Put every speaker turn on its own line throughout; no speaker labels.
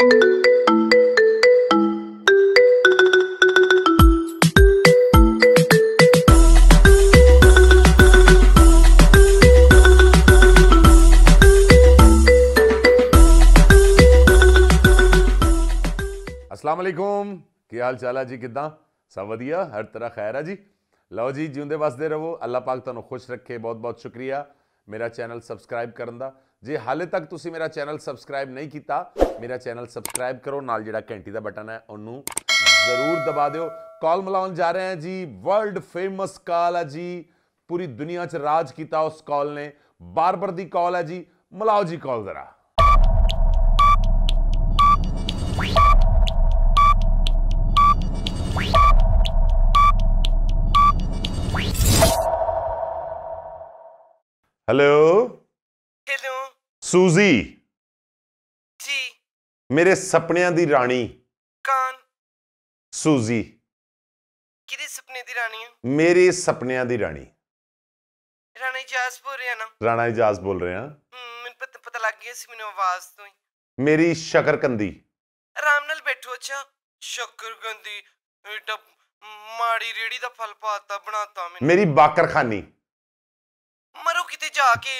ਅਸਲਾਮ ਅਲੈਕੁਮ ਕੀ ਹਾਲ ਚਾਲ ਆ ਜੀ ਕਿਦਾਂ ਸਭ ਵਧੀਆ ਹਰ ਤਰ੍ਹਾਂ ਖੈਰ ਆ ਜੀ ਲਓ ਜੀ ਜਿਉਂਦੇ ਵਸਦੇ ਰਹੋ ਅੱਲਾਹ ਪਾਕ ਤੁਹਾਨੂੰ ਖੁਸ਼ ਰੱਖੇ ਬਹੁਤ ਬਹੁਤ ਸ਼ੁਕਰੀਆ ਮੇਰਾ ਚੈਨਲ ਸਬਸਕ੍ਰਾਈਬ ਕਰਨ ਦਾ ਜੇ ਹਾਲੇ ਤੱਕ ਤੁਸੀਂ ਮੇਰਾ ਚੈਨਲ ਸਬਸਕ੍ਰਾਈਬ ਨਹੀਂ ਕੀਤਾ ਮੇਰਾ ਚੈਨਲ ਸਬਸਕ੍ਰਾਈਬ ਕਰੋ ਨਾਲ ਜਿਹੜਾ ਘੰਟੀ ਦਾ ਬਟਨ ਹੈ ਉਹਨੂੰ ਜ਼ਰੂਰ ਦਬਾ ਦਿਓ ਕਾਲ ਮਲਾਉਣ ਜਾ ਰਹੇ ਹਾਂ ਜੀ ਵਰਲਡ ਫੇਮਸ ਕਾਲ ਹੈ ਜੀ ਪੂਰੀ ਦੁਨੀਆ 'ਚ ਰਾਜ ਕੀਤਾ ਉਸ ਕਾਲ ਨੇ ਬਾਰਬਰ ਦੀ ਕਾਲ ਹੈ ਜੀ ਮਲਾਓ ਜੀ ਕਾਲ ਜ਼ਰਾ ਹੈਲੋ ਸੂਜ਼ੀ ਜੀ ਮੇਰੇ ਸੁਪਨਿਆਂ ਦੀ ਰਾਣੀ ਕਾਨ ਸੂਜ਼ੀ
ਕਿਹਦੇ ਸੁਪਨੇ ਦੀ ਰਾਣੀ ਹੈ
ਮੇਰੇ ਸੁਪਨਿਆਂ ਦੀ ਰਾਣੀ
ਰਾਣਾ ਇਜਾਜ਼ ਬੋਲ ਰਿਹਾ ਨਾ
ਰਾਣਾ ਇਜਾਜ਼ ਬੋਲ ਰਿਹਾ
ਮੈਨੂੰ ਪਤਾ ਪਤਾ ਲੱਗ ਗਿਆ ਸੀ ਮੈਨੂੰ ਆਵਾਜ਼ ਤੋਂ ਹੀ
ਮੇਰੀ ਸ਼ਕਰਕੰਦੀ
ਆਰਾਮ ਨਾਲ ਬੈਠੋ ਅੱਛਾ
ਸ਼ਕਰਕੰਦੀ ਇਹ ਮਾੜੀ ਰੇੜੀ ਦਾ ਫਲ ਪਾਤਾ ਬਣਾਤਾ ਮੈਨੂੰ ਮੇਰੀ ਬਾਕਰਖਾਨੀ ਮਰੋ ਕਿਤੇ ਜਾ ਕੇ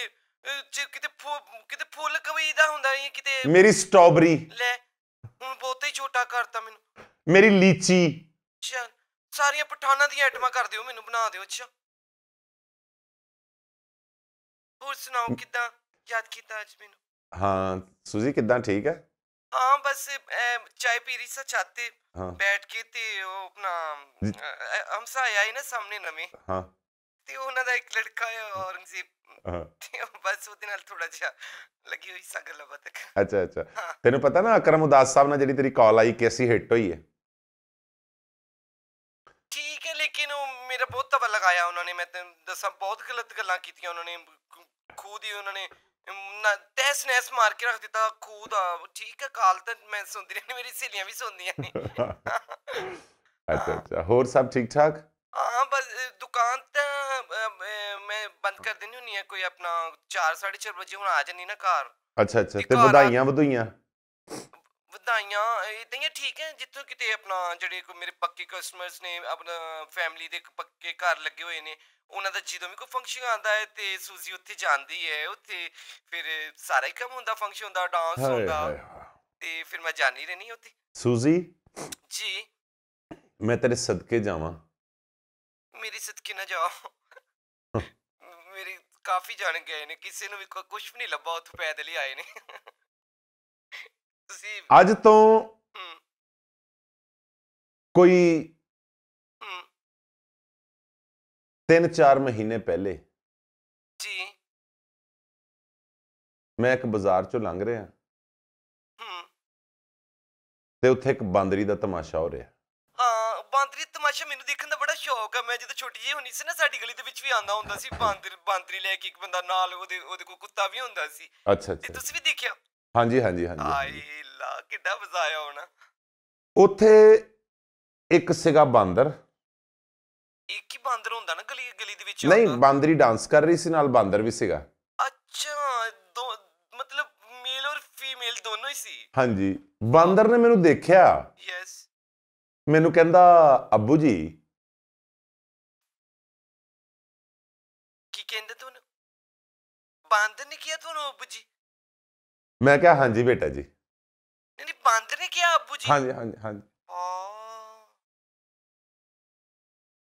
ਜੇ ਕਿਤੇ ਕਿਤੇ ਫੁੱਲ ਕਵੀ ਦਾ ਹੁੰਦਾ ਇਹ ਕਿਤੇ ਮੇਰੀ ਸਟ੍ਰਾਬਰੀ ਲੈ
ਹੁਣ ਬਹੁਤ ਹੀ ਛੋਟਾ ਕਰਤਾ ਮੈਨੂੰ
ਮੇਰੀ ਲੀਚੀ
ਚਲ ਸਾਰੀਆਂ ਪਠਾਨਾਂ ਦੀਆਂ ਆਈਟਮਾਂ ਕਰ ਦਿਓ ਮੈਨੂੰ ਬਣਾ ਦਿਓ ਅੱਛਾ ਹੋਰ
ਸੁਣਾਓ ਕਿਦਾਂ
ਯਾਦ ਕੀਤਾ ਅੱਜ
ਮੈਨੂੰ ਹਾਂ ਸੁਜੀ ਕਿਦਾਂ ਠੀਕ ਹੈ
ਹਾਂ ਬਸ ਚਾਹ ਪੀ ਰਹੀ ਸੀ ਛਾਤੇ ਬੈਠ ਕੇ ਤੇ ਉਹ ਆਪਣਾ ਹਮਸਾ ਆਇਆ ਹੀ ਨਾ ਸਾਹਮਣੇ ਨਵੇਂ ਹਾਂ ਤੇ ਉਹਨਾਂ ਦਾ ਇੱਕ ਲੜਕਾ ਹੈ ਔਰੰਗਜ਼ੇਬ ਬਸ ਉਹਦੇ ਨਾਲ ਥੋੜਾ ਜਿਹਾ ਲੱਗੀ ਹੋਈ
ਸਾ ਗੱਲਾਂ ਬਾਤ ਅੱਛਾ ਅੱਛਾ ਤੈਨੂੰ ਪਤਾ ਨਾ ਅਕਰਮ ਉਦਾਸ ਸਾਹਿਬ ਨਾਲ ਜਿਹੜੀ ਤੇਰੀ ਕਾਲ ਆਈ ਕੈਸੀ ਹਿੱਟ ਹੋਈ ਹੈ
ਠੀਕ ਹੈ ਲੇਕਿਨ ਉਹ ਮੇਰਾ ਬਹੁਤ ਤਵਾ ਲਗਾਇਆ ਉਹਨਾਂ ਨੇ ਮੈਂ ਤੈਨੂੰ ਦੱਸਾਂ ਬਹੁਤ ਗਲਤ ਗੱਲਾਂ ਕੀਤੀਆਂ ਉਹਨਾਂ ਨੇ ਖੂਦ ਹੀ ਉਹਨਾਂ ਨੇ ਤੈਸ ਨੈਸ ਮਾਰ ਕੇ ਰੱਖ ਦਿੱਤਾ ਖੂਦ ਠੀਕ ਹੈ ਕਾਲ ਤਾਂ
ਮੈਂ ਸੁਣਦੀ ਨਹੀਂ ਮੇਰੀ ਸਹੇਲੀਆਂ ਵੀ ਸੁਣਦੀਆਂ ਨੇ ਅੱਛਾ ਅੱਛਾ ਹੋਰ ਸਭ ਠੀਕ ਠਾਕ ਹਾਂ ਬਸ ਦੁਕਾਨ ਤਾਂ ਮੈਂ ਬੰਦ ਕਰ ਦਿੰਨੀ ਹੁੰਨੀ ਆ ਕੋਈ ਆਪਣਾ 4:30 ਵਜੇ ਹੁਣ ਆ ਜਾਨੀ ਨਾ ਘਰ ਅੱਛਾ ਅੱਛਾ ਤੇ ਵਧਾਈਆਂ ਵਧੂਈਆਂ ਵਧਾਈਆਂ ਇਦਾਂ ਠੀਕ ਹੈ ਜਿੱਥੋਂ
ਕਿਤੇ ਆਪਣਾ ਜਿਹੜੇ ਕੋ ਮੇਰੇ ਪੱਕੇ ਕਸਟਮਰਸ ਨੇ ਆਪਣਾ ਫੈਮਿਲੀ ਦੇ ਪੱਕੇ ਘਰ ਲੱਗੇ ਹੋਏ ਨੇ ਉਹਨਾਂ ਦਾ ਜਦੋਂ ਵੀ ਕੋਈ ਫੰਕਸ਼ਨ ਆਉਂਦਾ ਹੈ ਤੇ
ਸੂਜ਼ੀ ਉੱਥੇ ਜਾਂਦੀ ਹੈ ਉੱਥੇ ਫਿਰ ਸਾਰਾ ਹੀ ਕੰਮ ਹੁੰਦਾ ਫੰਕਸ਼ਨ ਹੁੰਦਾ ਡਾਂਸ ਹੁੰਦਾ
ਤੇ ਫਿਰ ਮੈਂ ਜਾਣੀ ਰਹਿਣੀ ਉੱਥੇ
ਸੂਜ਼ੀ ਜੀ ਮੈਂ ਤੇਰੇ ਸਦਕੇ ਜਾਵਾਂ
ਮੇਰੀ ਸਦਕੀ ਨਾ ਜਾਓ ਮੇਰੀ ਕਾਫੀ ਜਾਣ ਗਏ ਨੇ ਕਿਸੇ ਨੂੰ ਵੀ ਕੁਝ ਵੀ ਨਹੀਂ ਲੱਭਾ ਉੱਥੇ ਪੈਦਲ ਹੀ ਆਏ ਨੇ
ਤੁਸੀਂ ਅੱਜ ਤੋਂ ਕੋਈ 3-4 ਮਹੀਨੇ ਪਹਿਲੇ ਜੀ ਮੈਂ ਇੱਕ ਬਾਜ਼ਾਰ ਚੋਂ ਲੰਘ ਰਿਹਾ ਹੂੰ ਤੇ ਉੱਥੇ ਇੱਕ ਬਾਂਦਰੀ ਦਾ ਤਮਾਸ਼ਾ ਹੋ ਰਿਹਾ
ਹਾਂ ਬਾਂਦਰੀ ਤਮਾਸ਼ਾ ਮੈਨੂੰ ਦੇਖ ਮੌਕਾ ਮੈਂ ਜਦੋਂ ਛੋਟੀ ਜੀ ਹੁੰਦੀ ਸੀ ਨਾ ਸਾਡੀ ਗਲੀ ਦੇ ਵਿੱਚ ਵੀ ਆਂਦਾ ਹੁੰਦਾ ਸੀ ਬਾਂਦਰ ਬਾਂਦਰੀ ਲੈ ਕੇ ਇੱਕ ਬੰਦਾ ਨਾਲ ਉਹਦੇ ਉਹਦੇ ਕੋਲ ਕੁੱਤਾ
ਵੀ ਹੁੰਦਾ ਸੀ ਅੱਛਾ ਅੱਛਾ ਤੁਸੀਂ ਵੀ ਦੇਖਿਆ ਹਾਂਜੀ ਹਾਂਜੀ ਹਾਂਜੀ ਆਈ ਲਾ ਕਿੱਡਾ ਵਜਾਇਆ ਹੋਣਾ ਉੱਥੇ ਇੱਕ ਸਿਗਾ ਬਾਂਦਰ ਇੱਕ ਹੀ ਬਾਂਦਰ ਹੁੰਦਾ ਨਾ ਗਲੀ ਗਲੀ ਦੇ ਵਿੱਚ ਨਹੀਂ ਬਾਂਦਰੀ ਡਾਂਸ ਕਰ ਰਹੀ ਸੀ ਨਾਲ ਬਾਂਦਰ ਵੀ ਸੀਗਾ
ਅੱਛਾ ਦੋ ਮਤਲਬ
ਮੇਲ ਔਰ ਫੀਮੇਲ ਦੋਨੋਂ ਹੀ ਸੀ ਹਾਂਜੀ ਬਾਂਦਰ ਨੇ ਮੈਨੂੰ ਦੇਖਿਆ ਯੈਸ ਮੈਨੂੰ ਕਹਿੰਦਾ ਅੱਬੂ ਜੀ ਬੰਦ ਨਹੀਂ ਕੀਤਾ ਤੁਹਾਨੂੰ ਅੱਬੂ ਜੀ ਮੈਂ ਕਿਹਾ ਹਾਂਜੀ ਬੇਟਾ ਜੀ ਨਹੀਂ ਨਹੀਂ ਬੰਦ ਨਹੀਂ ਕੀਤਾ ਅੱਬੂ ਜੀ ਹਾਂਜੀ ਹਾਂਜੀ ਹਾਂਜੀ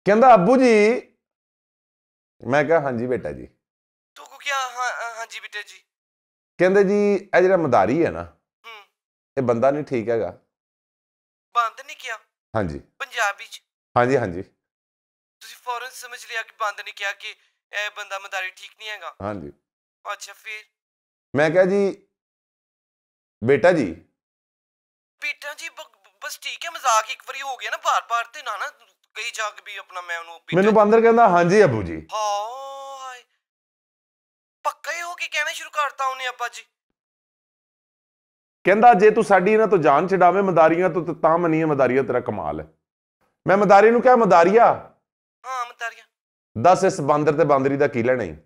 ਕਹਿੰਦਾ ਅੱਬੂ ਜੀ ਮੈਂ ਕਿਹਾ ਹਾਂਜੀ ਬੇਟਾ ਜੀ ਤੂੰ ਕੋ ਕਿਹਾ ਹਾਂਜੀ ਬੇਟਾ ਜੀ ਕਹਿੰਦੇ ਜੀ ਇਹ ਜਿਹੜਾ ਮਦਾਰੀ ਹੈ ਨਾ ਇਹ ਬੰਦਾ ਨਹੀਂ ਠੀਕ ਹੈਗਾ
ਬੰਦ ਨਹੀਂ ਕੀਤਾ
ਹਾਂਜੀ ਪੰਜਾਬੀ ਚ ਹਾਂਜੀ ਹਾਂਜੀ
ਤੁਸੀਂ ਫੌਰਨ ਸਮਝ ਲਿਆ ਕਿ ਬੰਦ ਨਹੀਂ ਕਿਹਾ ਕਿ ਇਹ ਬੰਦਾ ਮਦਾਰੀ ਠੀਕ ਨਹੀਂ
ਹੈਗਾ ਹਾਂਜੀ ਅੱਛਾ ਫਿਰ ਮੈਂ ਕਿਹਾ ਜੀ ਬੇਟਾ ਜੀ
ਬੇਟਾ ਜੀ ਬਸ ਠੀਕ ਹੈ ਮਜ਼ਾਕ ਇੱਕ ਵਾਰੀ ਹੋ ਗਿਆ ਨਾ ਬਾਰ-ਬਾਰ ਤੇ ਨਾ ਨਾ ਕਈ
ਜਾਗ ਵੀ ਆਪਣਾ ਮੈਂ ਉਹਨੂੰ ਮੈਨੂੰ ਬਾਂਦਰ ਕਹਿੰਦਾ ਹਾਂਜੀ ਅਬੂ ਜੀ ਹਾਏ ਪੱਕਾ ਹੀ ਹੋ ਕੇ ਕਹਿਣਾ ਸ਼ੁਰੂ ਕਰਤਾ ਉਹਨੇ ਅੱਬਾ ਜੀ ਕਹਿੰਦਾ ਜੇ ਤੂੰ ਸਾਡੀ ਇਹਨਾਂ ਤੋਂ ਜਾਨ ਛਡਾਵੇਂ ਮਦਾਰੀਆਂ ਤੋਂ ਤਾਂ ਮੰਨੀਏ ਮਦਾਰੀਆ ਤੇਰਾ ਕਮਾਲ ਹੈ ਮੈਂ ਮਦਾਰੀ ਨੂੰ ਕਿਹਾ ਮਦਾਰੀਆ ਹਾਂ ਮਦਾਰੀਆ ਦੱਸ ਇਸ ਬਾਂਦਰ ਤੇ ਬਾਂਦਰੀ ਦਾ ਕੀ ਲੈਣਾ ਹੈ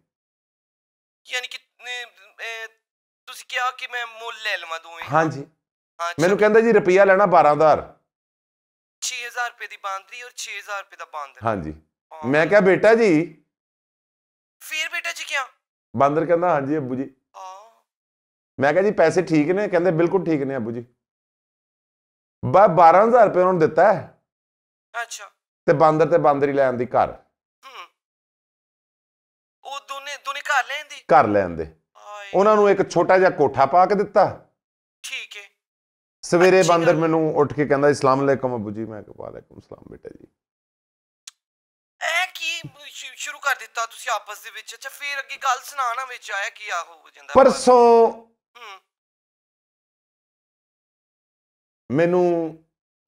ਯਾਨੀ ਕਿ ਤੁਸੀਂ ਕਿਹਾ ਕਿ ਮੈਂ ਮੁੱਲ ਲੈ ਲਵਾਂ ਦੋਵੇਂ ਹਾਂਜੀ ਮੈਨੂੰ ਕਹਿੰਦਾ ਜੀ ਰੁਪਈਆ ਲੈਣਾ 12000
6000 ਰੁਪਏ ਦੀ ਬਾਂਦਰੀ ਔਰ 6000
ਰੁਪਏ ਦਾ ਬਾਂਦਰ ਹਾਂਜੀ ਮੈਂ ਕਿਹਾ ਬੇਟਾ ਜੀ ਫਿਰ ਬੇਟਾ ਜੀ ਕਿਹਾ ਬਾਂਦਰ ਕਹਿੰਦਾ ਹਾਂਜੀ ਅੱਬੂ ਜੀ ਮੈਂ ਕਿਹਾ ਜੀ ਪੈਸੇ ਠੀਕ ਨੇ ਕਹਿੰਦੇ ਬਿਲਕੁਲ ਠੀਕ ਨੇ ਅੱਬੂ ਜੀ ਬਾ 12000 ਰੁਪਏ ਉਹਨੂੰ ਦਿੱਤਾ ਹੈ ਅੱਛਾ ਤੇ ਬਾਂਦਰ ਤੇ ਬਾਂਦਰੀ ਲੈਣ ਦੀ ਘਰ ਹਿੰਦੂ ਨਹੀਂ ਘਰ ਦੀ ਘਰ ਲੈਣ ਦੇ ਉਹਨਾਂ ਨੂੰ ਇੱਕ ਛੋਟਾ ਜਿਹਾ ਕੋਠਾ ਪਾ ਕੇ ਦਿੱਤਾ ਠੀਕ ਹੈ ਸਵੇਰੇ ਬਾਂਦਰ ਮੈਨੂੰ ਉੱਠ ਕੇ ਕਹਿੰਦਾ ਅਸਲਾਮ ਅਲੈਕਮ ਅਬੂ ਜੀ ਮੈਂ ਕਿਹਾ ਵਾਲੇਕਮ ਸਲਾਮ ਬੇਟਾ ਜੀ
ਐ ਕੀ ਸ਼ੁਰੂ ਕਰ ਦਿੱਤਾ ਤੁਸੀਂ ਆਪਸ ਦੇ ਵਿੱਚ ਅੱਛਾ ਫੇਰ ਅੱਗੇ ਗੱਲ ਸੁਣਾਣਾ ਵਿੱਚ ਆਇਆ ਕੀ ਆ
ਹੋ ਜਾਂਦਾ ਪਰਸੋਂ ਮੈਨੂੰ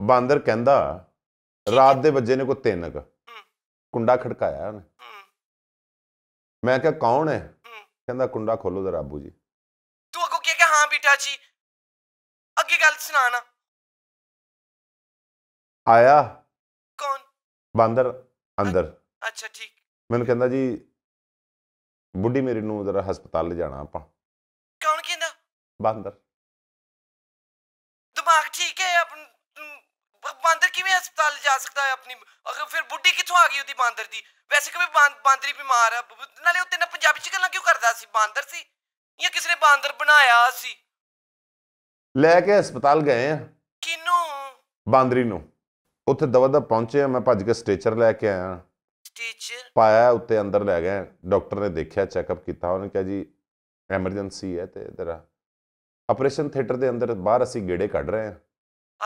ਬਾਂਦਰ ਕਹਿੰਦਾ ਰਾਤ ਦੇ ਵੱਜੇ ਨੇ ਕੋ ਤਿੰਨ ਕੁੰਡਾ ਖੜਕਾਇਆ ਉਹਨੇ ਮੈਂ ਕਿਹਾ ਕੌਣ ਹੈ ਕਹਿੰਦਾ ਕੁੰਡਾ ਖੋਲੋ ਜ਼ਰਾ ਆਬੂ ਜੀ ਤੂੰ ਅੱਗੋਂ ਕੀ ਕਿਹਾ ਹਾਂ ਬੇਟਾ ਜੀ
ਅੱਗੇ ਗੱਲ ਸੁਣਾਣਾ
ਆਇਆ ਕੌਣ ਬਾਂਦਰ ਅੰਦਰ ਅੱਛਾ ਠੀਕ ਮੈਨੂੰ ਕਹਿੰਦਾ ਜੀ ਬੁੱਢੀ ਮੇਰੀ ਨੂੰ ਜ਼ਰਾ ਹਸਪਤਾਲ ਲੈ ਜਾਣਾ ਆਪਾਂ ਕੌਣ ਕਹਿੰਦਾ ਬਾਂਦਰ
ਹਸਪਤਾਲ ਜਾ ਸਕਦਾ ਹੈ ਆਪਣੀ ਅਗਰ ਫਿਰ ਬੁੱਢੀ ਕਿੱਥੋਂ ਆ ਗਈ ਉਹਦੀ ਬਾਂਦਰ ਦੀ ਵੈਸੇ ਕਿ ਬਾਂਦਰੀ ਬਿਮਾਰ ਆ ਨਾਲੇ ਉਹ ਤਿੰਨ ਪੰਜਾਬੀ ਚ ਗੱਲਾਂ ਕਿਉਂ ਕਰਦਾ ਸੀ ਬਾਂਦਰ ਸੀ
ਜਾਂ ਕਿਸ ਨੇ ਬਾਂਦਰ ਬਣਾਇਆ ਸੀ ਲੈ ਕੇ ਹਸਪਤਾਲ ਗਏ ਆ ਕਿਨੂੰ ਬਾਂਦਰੀ ਨੂੰ ਉੱਥੇ ਦਵਾ ਦਾ ਪਹੁੰਚੇ ਮੈਂ ਭੱਜ ਕੇ ਸਟੇਚਰ ਲੈ ਕੇ ਆਇਆ ਸਟੇਚਰ ਪਾਇਆ ਉੱਤੇ ਅੰਦਰ ਲੈ ਗਏ ਡਾਕਟਰ ਨੇ ਦੇਖਿਆ ਚੈੱਕਅਪ ਕੀਤਾ ਉਹਨੇ ਕਿਹਾ ਜੀ ਐਮਰਜੈਂਸੀ ਹੈ ਤੇ ਤੇਰਾ ਆਪਰੇਸ਼ਨ ਥੀਏਟਰ ਦੇ ਅੰਦਰ ਬਾਹਰ ਅਸੀਂ ਗੇੜੇ ਕੱਢ ਰਹੇ ਆ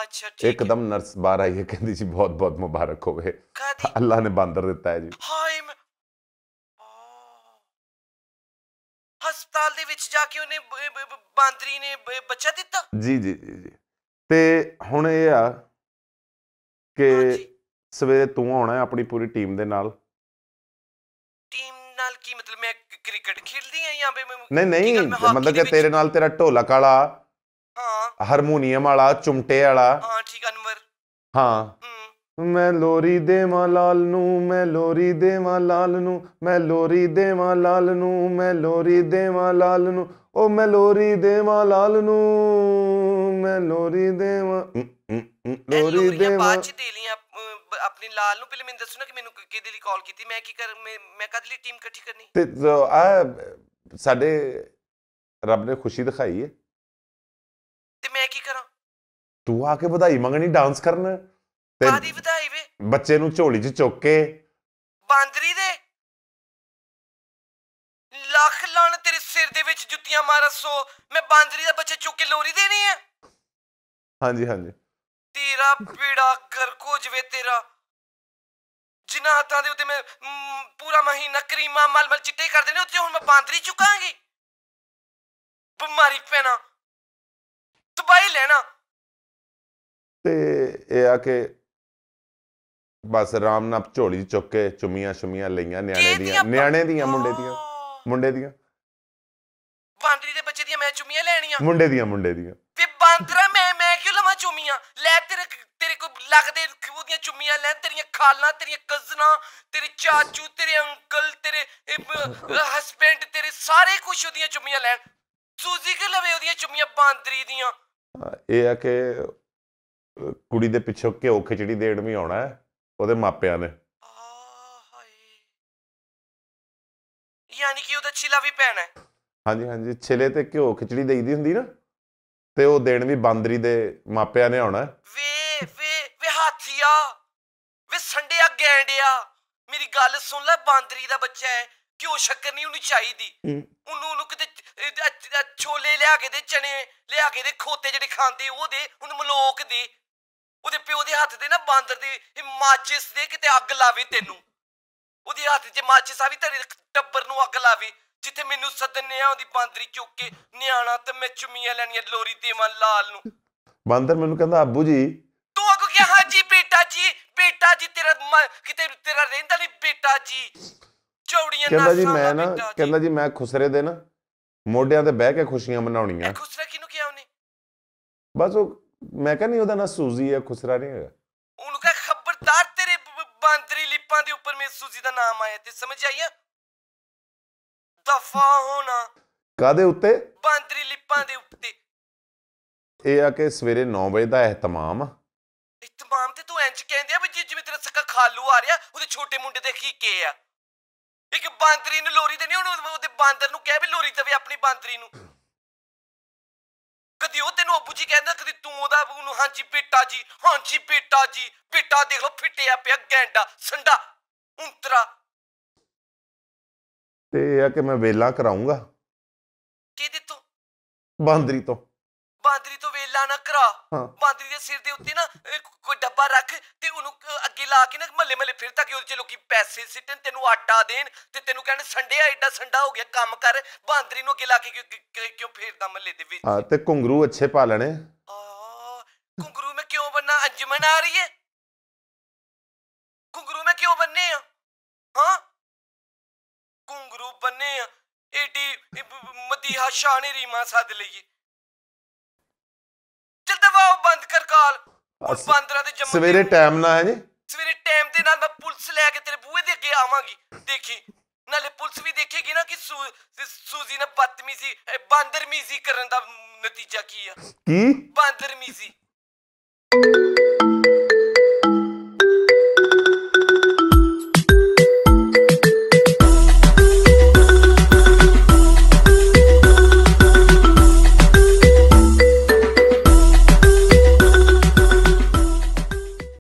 ਅੱਛਾ ਠੀਕ ਇੱਕਦਮ ਨਰਸ ਬਾਹਰ ਆਈ ਹੈ ਕਹਿੰਦੀ ਜੀ ਬਹੁਤ ਬਹੁਤ ਮੁਬਾਰਕ ਹੋਵੇ ਅੱਲਾ ਨੇ ਬਾਂਦਰ ਦਿੱਤਾ ਹੈ ਜੀ ਹਾਏ
ਹਸਪਤਾਲ ਦੇ ਵਿੱਚ ਜਾ ਕੇ ਉਹਨੇ ਬਾਂਦਰੀ ਨੇ ਬੱਚਾ ਦਿੱਤਾ
ਜੀ ਜੀ ਜੀ ਤੇ ਹੁਣ ਇਹ ਆ ਕਿ ਸਵੇਰੇ ਤੂੰ ਆਉਣਾ ਹੈ ਆਪਣੀ ਪੂਰੀ ਟੀਮ ਦੇ ਨਾਲ
ਟੀਮ ਨਾਲ ਕੀ ਮਤਲਬ ਮੈਂ ਕ੍ਰਿਕਟ
ਖੇਡਦੀ ਆ ਜਾਂ ਬੇ ਨਹੀਂ ਨਹੀਂ ਮਤਲਬ ਕਿ ਤੇਰੇ ਨਾਲ ਤੇਰਾ ਢੋਲਾ ਕਾਲਾ ਹਾਂ ਹਾਰਮੋਨੀਅਮ ਵਾਲਾ ਚੁੰਮਟੇ ਵਾਲਾ ਹਾਂ ਠੀਕ ਅਨਵਰ ਹਾਂ ਮੈਂ ਲੋਰੀ ਦੇਵਾਂ ਲਾਲ ਨੂੰ ਮੈਂ ਲੋਰੀ ਦੇਵਾਂ ਲਾਲ ਨੂੰ ਮੈਂ ਲੋਰੀ ਦੇਵਾਂ ਲਾਲ ਨੂੰ ਮੈਂ ਲੋਰੀ ਦੇਵਾਂ ਲਾਲ ਨੂੰ ਉਹ ਮੈਂ ਲੋਰੀ ਦੇਵਾਂ ਲਾਲ ਨੂੰ ਮੈਂ ਲੋਰੀ ਦੇਵਾਂ ਲੋਰੀ ਦੇਵਾਂ ਬਾਅਦ
ਦੇ ਲੀਆਂ ਆਪਣੀ ਲਾਲ ਨੂੰ ਪਹਿਲੇ ਮੈਨੂੰ ਦੱਸਣਾ ਨਾ ਕਿ ਮੈਨੂੰ ਕਿਹਦੇ ਲਈ
ਕਾਲ ਕੀਤੀ ਮੈਂ ਕੀ ਕਰ ਮੈਂ ਕਦ ਲਈ ਟੀਮ ਇਕੱਠੀ ਕਰਨੀ ਤੇ ਆ ਸਾਡੇ ਰੱਬ ਨੇ ਖੁਸ਼ੀ ਦਿਖਾਈ ਹੈ ਤੇ ਮੈਂ ਕੀ ਕਰਾਂ ਤੂੰ ਆ ਕੇ ਵਧਾਈ ਮੰਗਣੀ ਡਾਂਸ ਕਰਨ ਤੇ ਕਾਦੀ ਵਧਾਈ ਵੇ ਬੱਚੇ ਨੂੰ ਝੋਲੀ 'ਚ ਚੁੱਕ ਕੇ ਬਾਂਦਰੀ ਦੇ
ਲੱਖ ਲਾਣ ਤੇਰੇ ਸਿਰ ਦੇ ਵਿੱਚ ਜੁੱਤੀਆਂ ਮਾਰਸੋ ਸੋ ਮੈਂ ਬਾਂਦਰੀ ਦਾ ਬੱਚੇ ਚੁੱਕ ਕੇ ਲੋਰੀ ਦੇਣੀ ਆ ਹਾਂਜੀ ਹਾਂਜੀ ਤੇਰਾ ਪੀੜਾ ਕੋ ਜਵੇ ਤੇਰਾ ਜਿਨ੍ਹਾਂ ਹੱਥਾਂ ਦੇ ਉੱਤੇ ਮੈਂ ਪੂਰਾ ਮਹੀਨਾ ਕਰੀਮਾ ਮਲਮਲ ਚਿੱਟੇ ਕਰਦੇ ਨੇ ਉੱਤੇ ਹੁਣ ਮੈਂ ਬਾਂਦਰੀ ਚੁੱਕਾਂਗੀ
ਬਿਮਾਰੀ ਪੈਣਾ ਤਬਾਈ ਲੈਣਾ ਤੇ ਇਹ ਆ ਕਿ ਬਸ ਰਾਮ ਨਾਲ ਝੋਲੀ ਚੁੱਕ ਕੇ ਚੁੰਮੀਆਂ ਸ਼ਮੀਆਂ ਲਈਆਂ ਨਿਆਣੇ ਦੀਆਂ ਨਿਆਣੇ ਦੀਆਂ ਮੁੰਡੇ ਦੀਆਂ ਮੁੰਡੇ ਦੀਆਂ
ਬਾਂਦਰੀ ਦੇ ਬੱਚੇ ਦੀਆਂ ਮੈਂ ਚੁੰਮੀਆਂ
ਲੈਣੀਆਂ ਮੁੰਡੇ ਦੀਆਂ ਮੁੰਡੇ ਦੀਆਂ
ਤੇ ਬਾਂਦਰਾ ਮੈਂ ਮੈਂ ਕਿਉਂ ਲਵਾਂ ਚੁੰਮੀਆਂ ਲੈ ਤੇਰੇ ਤੇਰੇ ਕੋ ਲੱਗਦੇ ਖੂਹ ਦੀਆਂ ਚੁੰਮੀਆਂ ਲੈ ਤੇਰੀਆਂ ਖਾਲਾਂ ਤੇਰੀਆਂ ਕਜ਼ਨਾਂ ਤੇਰੇ ਚਾਚੂ ਤੇਰੇ ਅੰਕਲ ਤੇਰੇ ਹਸਬੰਡ ਤੇਰੇ ਸਾਰੇ ਕੁਛ ਉਹਦੀਆਂ ਚੁੰਮੀਆਂ ਲੈਣ ਸੂਜ਼ੀ ਕੇ ਲਵੇ ਉਹਦੀਆਂ ਚੁੰਮੀਆਂ ਬਾਂਦਰੀ ਦੀਆਂ
ਇਹ ਆ ਕਿ ਕੁੜੀ ਦੇ ਪਿੱਛੋਂ ਘਿਓ ਖਿਚੜੀ ਦੇਣ ਵੀ ਆਉਣਾ ਹੈ ਉਹਦੇ ਮਾਪਿਆਂ ਨੇ
ਯਾਨੀ ਕਿ ਉਹਦਾ ਛਿਲਾ ਵੀ ਪੈਣਾ ਹੈ
ਹਾਂਜੀ ਹਾਂਜੀ ਛਿਲੇ ਤੇ ਘਿਓ ਖਿਚੜੀ ਦੇਈਦੀ ਹੁੰਦੀ ਨਾ ਤੇ ਉਹ ਦੇਣ ਵੀ ਬਾਂਦਰੀ ਦੇ ਮਾਪਿਆਂ ਨੇ ਆਉਣਾ ਵੇ
ਵੇ ਵੇ ਹਾਥੀਆ ਵੇ ਸੰਡਿਆ ਗੈਂਡਿਆ ਮੇਰੀ ਗੱਲ ਸੁਣ ਲੈ ਬਾਂਦਰੀ ਦਾ ਬੱਚਾ ਹੈ ਕਿਉਂ ਸ਼ੱਕਰ ਨਹੀਂ ਉਹਨੂੰ ਚਾਹੀਦੀ ਉਹਨੂੰ ਉਹਨੂੰ ਕਿਤੇ ਛੋਲੇ ਲਿਆ ਕੇ ਦੇ ਚਨੇ ਲਿਆ ਕੇ ਦੇ ਖੋਤੇ ਜਿਹੜੇ ਖਾਂਦੇ ਉਹ ਦੇ ਉਹਨੂੰ ਮਲੋਕ ਦੇ ਉਹਦੇ ਪਿਓ ਦੇ ਹੱਥ ਦੇ ਨਾ ਬਾਂਦਰ ਦੇ ਮਾਚਿਸ ਦੇ ਕਿਤੇ ਅੱਗ ਲਾਵੇ ਤੈਨੂੰ ਉਹਦੇ ਹੱਥ 'ਚ ਮਾਚਿਸ ਆ ਵੀ ਤੇਰੇ ਟੱਬਰ ਨੂੰ ਅੱਗ ਲਾਵੇ ਜਿੱਥੇ ਮੈਨੂੰ ਸਦਨੇ ਆ ਉਹਦੀ ਬਾਂਦਰੀ ਚੁੱਕ ਕੇ ਨਿਆਣਾ ਤੇ ਮੈਂ ਚੁਮੀਆਂ ਲੈਣੀਆਂ ਲੋਰੀ ਦੇਵਾਂ ਲਾਲ ਨੂੰ
ਬਾਂਦਰ ਮੈਨੂੰ ਕਹਿੰਦਾ ਅੱਬੂ ਜੀ
ਤੂੰ ਅੱਗ ਕਿਹਾ ਹਾਂ ਜੀ ਬੇਟਾ ਜੀ ਬੇਟਾ ਜੀ ਤੇਰਾ ਕਿਤੇ ਤੇਰਾ
ਰਹਿੰਦਾ ਨਹੀਂ ਬੇਟਾ ਜੀ ਚੌੜੀਆਂ ਨਾ ਕਹਿੰਦਾ ਜੀ ਮੈਂ ਨਾ ਕਹਿੰਦਾ ਜੀ ਮੈਂ ਖੁਸਰੇ ਦੇ ਨਾ ਮੋਢਿਆਂ ਤੇ ਬਹਿ ਕੇ ਖੁਸ਼ੀਆਂ ਮਨਾਉਣੀਆਂ ਖੁਸਰਾ ਕਿਨੂੰ ਕਿਹਾ ਉਹਨੇ ਬਸ ਉਹ ਮੈਂ ਕਹਿੰਨੀ ਉਹਦਾ ਨਾਂ ਸੂਜ਼ੀ ਹੈ ਖੁਸਰਾ ਨਹੀਂ ਹੈਗਾ ਉਹਨੂੰ ਕਹ ਖਬਰਦਾਰ
ਤੇਰੇ ਬਾਂਦਰੀ ਲਿਪਾਂ ਦੇ ਉੱਪਰ ਮੇ ਸੂਜ਼ੀ ਦਾ ਨਾਮ ਆਇਆ ਤੇ ਸਮਝ ਆਈਆ ਦਫਾ ਹੋਣਾ ਕਾਦੇ ਉੱਤੇ ਬਾਂਦਰੀ ਲਿਪਾਂ ਦੇ ਉੱਤੇ
ਇਹ ਆ ਕਿ ਸਵੇਰੇ 9 ਵਜੇ ਦਾ ਇਤਮਾਮ
ਇਤਮਾਮ ਤੇ ਤੂੰ ਇੰਜ ਕਹਿੰਦੇ ਆ ਵੀ ਜਿਵੇਂ ਤੇਰਾ ਸੱਕਾ ਖਾਲੂ ਆ ਰਿਹਾ ਉਹਦੇ ਛੋਟੇ ਮੁੰਡੇ ਦੇ ਕੀ ਕੇ ਆ ਇੱਕ ਬਾਂਦਰੀ ਨੂੰ ਲੋਰੀ ਦੇਣੀ ਹੁਣ ਉਹਦੇ ਬਾਂਦਰ ਨੂੰ ਕਹਿ ਵੀ ਲੋਰੀ ਦੇਵੇ ਆਪਣੀ ਬਾਂਦਰੀ ਨੂੰ ਕਦੀ ਉਹ ਤੈਨੂੰ ਅੱਬੂ ਜੀ ਕਹਿੰਦਾ ਕਦੀ ਤੂੰ ਉਹਦਾ ਅੱਬੂ ਨੂੰ ਹਾਂਜੀ ਬੇਟਾ ਜੀ ਹਾਂਜੀ ਬੇਟਾ ਜੀ ਬੇਟਾ ਦੇਖ ਲੋ ਫਿੱਟਿਆ ਪਿਆ ਗੈਂਡਾ ਸੰਡਾ ਉਂਤਰਾ
ਤੇ ਇਹ ਆ ਕਿ ਮੈਂ ਵੇਲਾ ਕਰਾਉਂਗਾ ਕਿਹਦੇ ਤੋਂ ਬਾਂਦਰੀ ਤੋਂ ਬਾਂਦਰੀ
ਤੋਂ ਵੇਲਾ ਨਾ ਕਰਾ ਬਾਂਦਰੀ ਦੇ ਸਿਰ ਦੇ ਉੱਤੇ ਨਾ ਕੋਈ ਡੱਬਾ ਰੱਖ ਉਹਨੂੰ ਅੱਗੇ ਲਾ ਕੇ ਨਾ ਮੱਲੇ ਮੱਲੇ ਫਿਰ ਤਾਂ ਕਿ ਉਹਦੇ ਚ ਲੋਕੀ ਪੈਸੇ ਸਿੱਟਣ ਤੈਨੂੰ ਆਟਾ ਦੇਣ ਤੇ ਤੈਨੂੰ ਕਹਿਣ ਸੰਡਿਆ ਐਡਾ ਸੰਡਾ ਹੋ ਗਿਆ ਕੰਮ ਕਰ ਬਾਂਦਰੀ ਨੂੰ ਅੱਗੇ ਲਾ ਕੇ ਕਿਉਂ ਕਿਉਂ
ਫੇਰਦਾ ਮੱਲੇ ਦੇ ਵਿੱਚ ਹਾਂ ਤੇ ਕੁੰਗਰੂ ਅੱਛੇ ਪਾ ਲੈਣੇ
ਕੁੰਗਰੂ ਮੈਂ ਕਿਉਂ ਬੰਨਾ ਅੰਜਮਨ ਆ ਰਹੀ ਹੈ ਕੁੰਗਰੂ ਮੈਂ ਕਿਉਂ ਬੰਨੇ ਆ ਹਾਂ ਕੁੰਗਰੂ ਬੰਨੇ ਆ ਏਡੀ ਮਦੀਹਾ ਸ਼ਾਨੇ ਰੀਮਾ ਸੱਦ ਲਈਏ ਜਲਦਵਾ ਬੰਦ ਕਰ ਕਾਲ
ਹੁਣ 15 ਦੇ ਜੰਮ ਸਵੇਰੇ ਟਾਈਮ ਨਾ ਹੈ ਜੀ
ਸਵੇਰੇ ਟਾਈਮ ਤੇ ਨਾਲ ਮੈਂ ਪੁਲਿਸ ਲੈ ਕੇ ਤੇਰੇ ਬੂਹੇ ਦੇ ਅੱਗੇ ਆਵਾਂਗੀ ਦੇਖੀ ਨਾਲੇ ਪੁਲਿਸ ਵੀ ਦੇਖੇਗੀ ਨਾ ਕਿ ਸੂਜ਼ੀ ਨੇ ਬਦਤਮੀਜ਼ੀ ਸੀ ਕਰਨ ਦਾ ਨਤੀਜਾ ਕੀ ਆ ਕੀ ਸੀ